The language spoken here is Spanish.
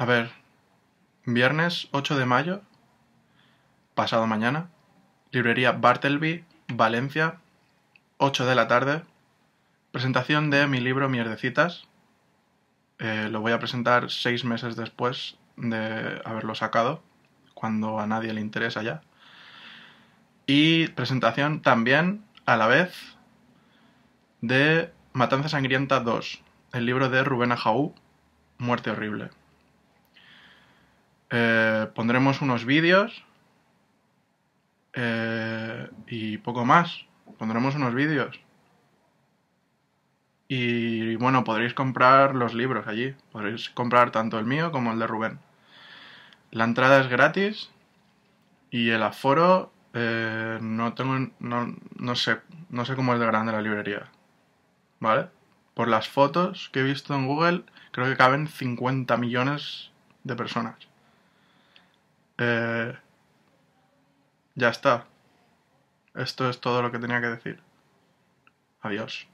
A ver, viernes 8 de mayo, pasado mañana, librería Bartleby, Valencia, 8 de la tarde, presentación de mi libro Mierdecitas. Eh, lo voy a presentar seis meses después de haberlo sacado, cuando a nadie le interesa ya. Y presentación también, a la vez, de Matanza Sangrienta 2, el libro de Rubén Ajaú, Muerte Horrible. Eh, pondremos unos vídeos eh, y poco más. Pondremos unos vídeos. Y, bueno, podréis comprar los libros allí. Podréis comprar tanto el mío como el de Rubén. La entrada es gratis y el aforo eh, no tengo no, no sé no sé cómo es de grande la librería. ¿Vale? Por las fotos que he visto en Google, creo que caben 50 millones de personas. Eh, ya está. Esto es todo lo que tenía que decir. Adiós.